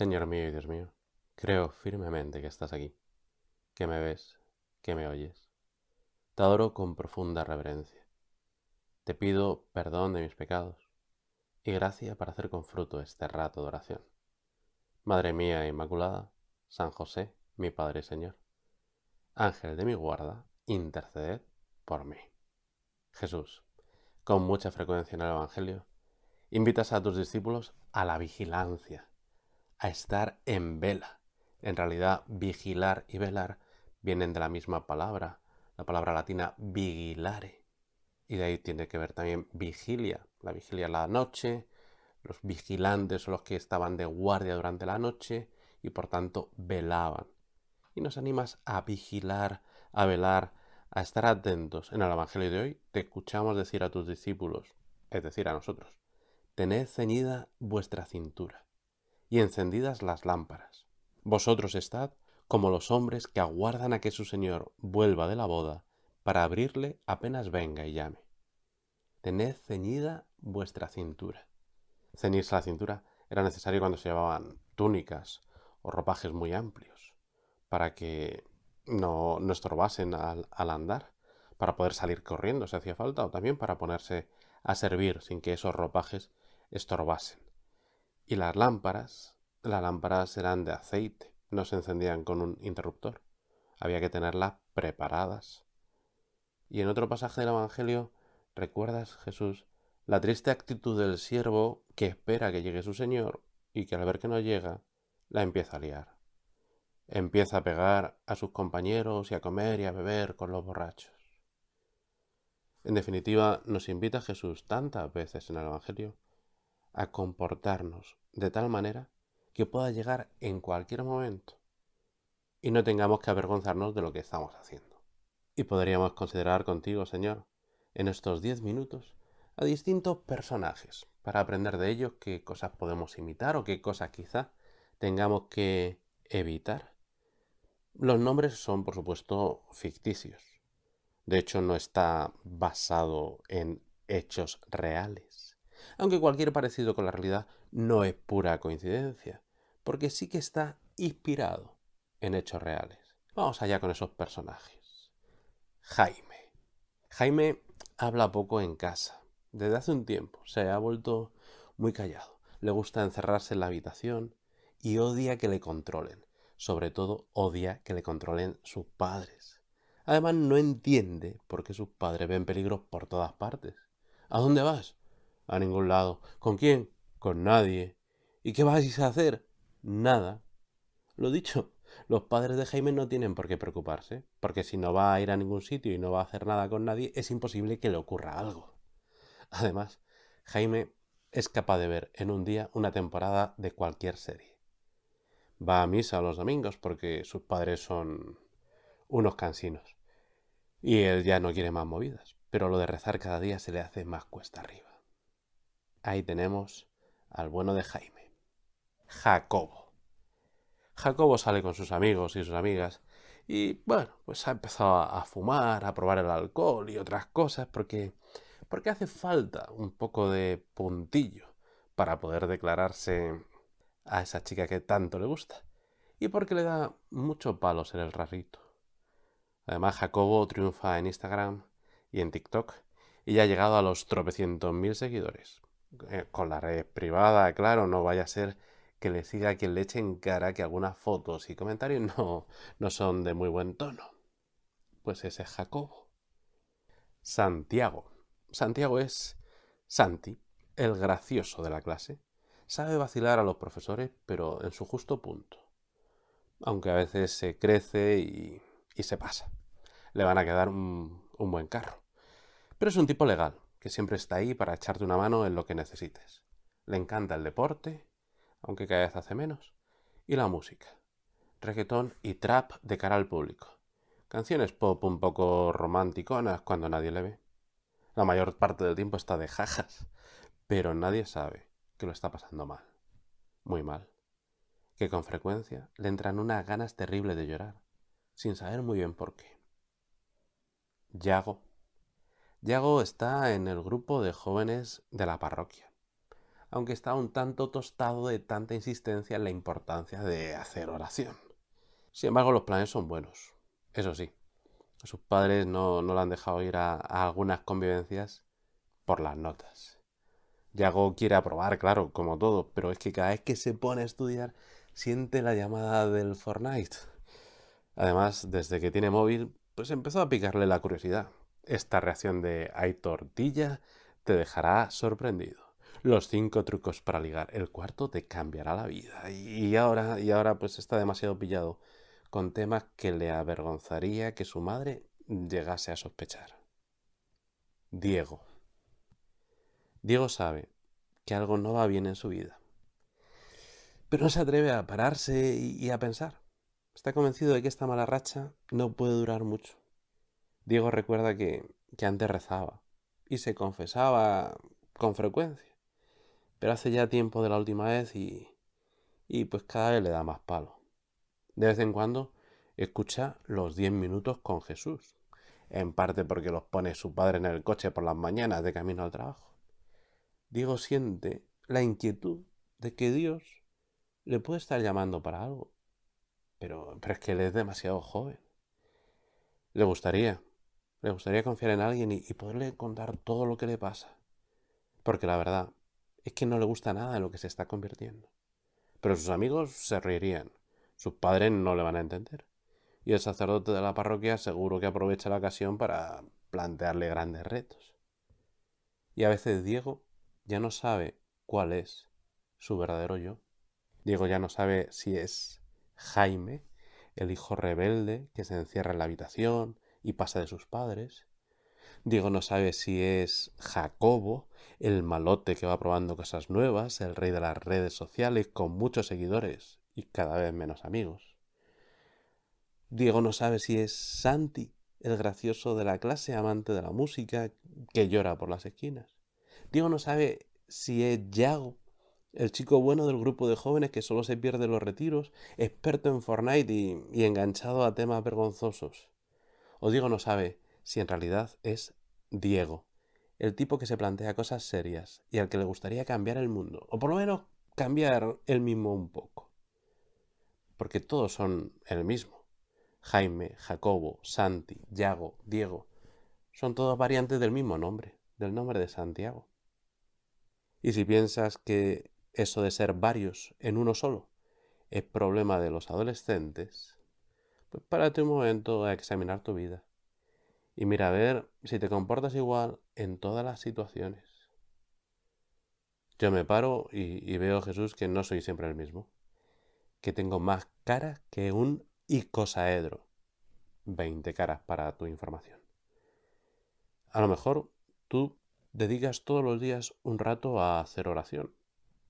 Señor mío y Dios mío, creo firmemente que estás aquí, que me ves, que me oyes. Te adoro con profunda reverencia. Te pido perdón de mis pecados y gracia para hacer con fruto este rato de oración. Madre mía Inmaculada, San José, mi Padre Señor, Ángel de mi guarda, interceded por mí. Jesús, con mucha frecuencia en el Evangelio, invitas a tus discípulos a la vigilancia a estar en vela. En realidad, vigilar y velar vienen de la misma palabra, la palabra latina vigilare. Y de ahí tiene que ver también vigilia. La vigilia la noche, los vigilantes son los que estaban de guardia durante la noche y por tanto velaban. Y nos animas a vigilar, a velar, a estar atentos. En el Evangelio de hoy te escuchamos decir a tus discípulos, es decir, a nosotros, tened ceñida vuestra cintura y encendidas las lámparas. Vosotros estad como los hombres que aguardan a que su señor vuelva de la boda, para abrirle apenas venga y llame. Tened ceñida vuestra cintura. Ceñirse la cintura era necesario cuando se llevaban túnicas o ropajes muy amplios, para que no, estorbasen al, al andar, para poder salir corriendo si hacía falta, o también para ponerse a servir sin que esos ropajes estorbasen. Y las lámparas, las lámparas eran de aceite, no se encendían con un interruptor. Había que tenerlas preparadas. Y en otro pasaje del Evangelio, ¿recuerdas, Jesús, la triste actitud del siervo que espera que llegue su Señor y que al ver que no llega, la empieza a liar? Empieza a pegar a sus compañeros y a comer y a beber con los borrachos. En definitiva, nos invita Jesús tantas veces en el Evangelio a comportarnos de tal manera que pueda llegar en cualquier momento y no tengamos que avergonzarnos de lo que estamos haciendo. Y podríamos considerar contigo, Señor, en estos 10 minutos a distintos personajes para aprender de ellos qué cosas podemos imitar o qué cosas quizá tengamos que evitar. Los nombres son, por supuesto, ficticios. De hecho, no está basado en hechos reales. Aunque cualquier parecido con la realidad no es pura coincidencia, porque sí que está inspirado en hechos reales. Vamos allá con esos personajes. Jaime. Jaime habla poco en casa. Desde hace un tiempo se ha vuelto muy callado. Le gusta encerrarse en la habitación y odia que le controlen. Sobre todo odia que le controlen sus padres. Además no entiende por qué sus padres ven peligros por todas partes. ¿A dónde vas? a ningún lado. ¿Con quién? Con nadie. ¿Y qué vais a hacer? Nada. Lo dicho, los padres de Jaime no tienen por qué preocuparse, porque si no va a ir a ningún sitio y no va a hacer nada con nadie, es imposible que le ocurra algo. Además, Jaime es capaz de ver en un día una temporada de cualquier serie. Va a misa los domingos porque sus padres son unos cansinos. Y él ya no quiere más movidas, pero lo de rezar cada día se le hace más cuesta arriba. Ahí tenemos al bueno de Jaime. Jacobo. Jacobo sale con sus amigos y sus amigas y bueno, pues ha empezado a fumar, a probar el alcohol y otras cosas porque porque hace falta un poco de puntillo para poder declararse a esa chica que tanto le gusta y porque le da mucho palo ser el rarito. Además, Jacobo triunfa en Instagram y en TikTok y ha llegado a los tropecientos mil seguidores. Eh, con la red privada, claro, no vaya a ser que le siga quien le eche en cara que algunas fotos y comentarios no, son de muy buen tono. Pues ese es Jacobo. Santiago. Santiago es Santi, el gracioso de la clase. Sabe vacilar a los profesores, pero en su justo punto. Aunque a veces se crece y, se pasa. Le van a quedar un buen carro. Pero es un tipo legal, que siempre está ahí para echarte una mano en lo que necesites. Le encanta el deporte, aunque cada vez hace menos, y la música. Reggaetón y trap de cara al público. Canciones pop un poco románticas cuando nadie le ve. La mayor parte del tiempo está de jajas, pero nadie sabe que lo está pasando mal. Muy mal. Que con frecuencia le entran unas ganas terribles de llorar, sin saber muy bien por qué. Yago Yago está en el grupo de jóvenes de la parroquia, aunque está un tanto tostado de tanta insistencia en la importancia de hacer oración. Sin embargo, los planes son buenos, eso sí. Sus padres no, no lo han dejado ir a, algunas convivencias por las notas. Yago quiere aprobar, claro, como todo, pero es que cada vez que se pone a estudiar siente la llamada del Fortnite. Además, desde que tiene móvil, pues empezó a picarle la curiosidad, esta reacción de hay tortilla te dejará sorprendido. Los cinco trucos para ligar. El cuarto te cambiará la vida. Y ahora, y ahora pues está demasiado pillado con temas que le avergonzaría que su madre llegase a sospechar. Diego. Diego sabe que algo no va bien en su vida. Pero no se atreve a pararse y a pensar. Está convencido de que esta mala racha no puede durar mucho. Diego recuerda que, antes rezaba y se confesaba con frecuencia, pero hace ya tiempo de la última vez y, pues cada vez le da más palo. De vez en cuando escucha los 10 minutos con Jesús, en parte porque los pone su padre en el coche por las mañanas de camino al trabajo. Diego siente la inquietud de que Dios le puede estar llamando para algo, pero, pero es que él es demasiado joven. Le gustaría, le gustaría confiar en alguien y, poderle contar todo lo que le pasa. Porque la verdad es que no le gusta nada lo que se está convirtiendo. Pero sus amigos se reirían, sus padres no le van a entender. Y el sacerdote de la parroquia seguro que aprovecha la ocasión para plantearle grandes retos. Y a veces Diego ya no sabe cuál es su verdadero yo. Diego ya no sabe si es Jaime, el hijo rebelde que se encierra en la habitación, y pasa de sus padres. Diego no sabe si es Jacobo, el malote que va probando cosas nuevas, el rey de las redes sociales con muchos seguidores y cada vez menos amigos. Diego no sabe si es Santi, el gracioso de la clase, amante de la música, que llora por las esquinas. Diego no sabe si es Yago, el chico bueno del grupo de jóvenes que solo se pierde los retiros, experto en Fortnite y enganchado a temas vergonzosos. O Diego no sabe si en realidad es Diego, el tipo que se plantea cosas serias y al que le gustaría cambiar el mundo, o por lo menos cambiar el mismo un poco. Porque todos son el mismo. Jaime, Jacobo, Santi, Yago, Diego, son todos variantes del mismo nombre, del nombre de Santiago. Y si piensas que eso de ser varios en uno solo es problema de los adolescentes, pues párate un momento a examinar tu vida y mira a ver si te comportas igual en todas las situaciones. Yo me paro y, y veo, Jesús, que no soy siempre el mismo, que tengo más caras que un icosaedro. 20 caras para tu información. A lo mejor tú dedicas todos los días un rato a hacer oración.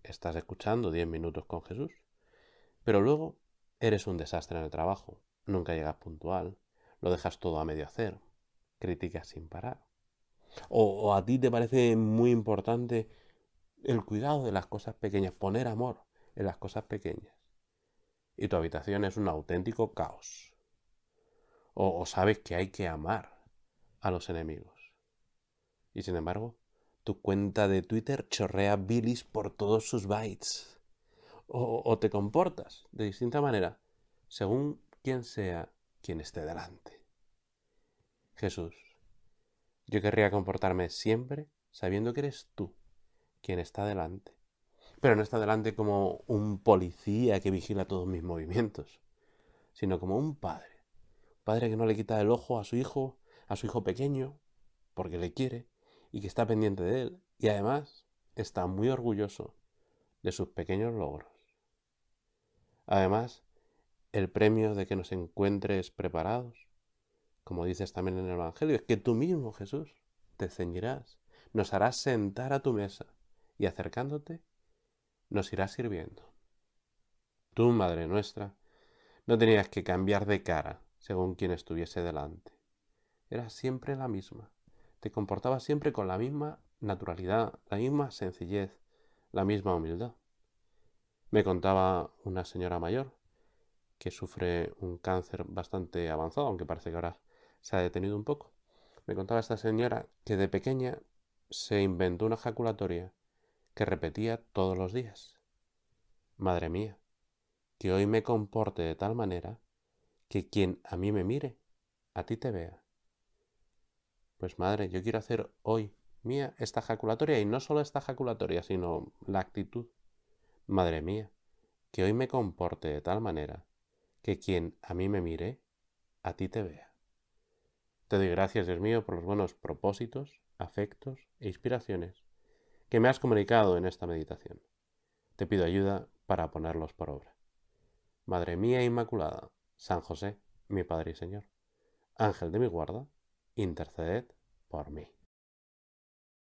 Estás escuchando 10 minutos con Jesús. Pero luego eres un desastre en el trabajo, Nunca llegas puntual, lo dejas todo a medio hacer, criticas sin parar. O, a ti te parece muy importante el cuidado de las cosas pequeñas, poner amor en las cosas pequeñas. Y tu habitación es un auténtico caos. O, sabes que hay que amar a los enemigos. Y sin embargo, tu cuenta de Twitter chorrea bilis por todos sus bytes. o te comportas de distinta manera según quien sea quien esté delante. Jesús, yo querría comportarme siempre sabiendo que eres tú quien está delante, pero no está delante como un policía que vigila todos mis movimientos, sino como un padre, padre que no le quita el ojo a su hijo, a su hijo pequeño, porque le quiere y que está pendiente de él, y además está muy orgulloso de sus pequeños logros. Además, el premio de que nos encuentres preparados, como dices también en el Evangelio, es que tú mismo, Jesús, te ceñirás, nos harás sentar a tu mesa y acercándote, nos irás sirviendo. Tú, Madre nuestra, no tenías que cambiar de cara según quien estuviese delante. Era siempre la misma. Te comportaba siempre con la misma naturalidad, la misma sencillez, la misma humildad. Me contaba una señora mayor que sufre un cáncer bastante avanzado, aunque parece que ahora se ha detenido un poco. Me contaba esta señora que de pequeña se inventó una jaculatoria que repetía todos los días. Madre mía, que hoy me comporte de tal manera que quien a mí me mire, a ti te vea. Pues madre, yo quiero hacer hoy mía esta jaculatoria y no solo esta jaculatoria sino la actitud. Madre mía, que hoy me comporte de tal manera que quien a mí me mire, a ti te vea. Te doy gracias, Dios mío, por los buenos propósitos, afectos e inspiraciones que me has comunicado en esta meditación. Te pido ayuda para ponerlos por obra. Madre mía Inmaculada, San José, mi Padre y Señor, Ángel de mi guarda, interceded por mí.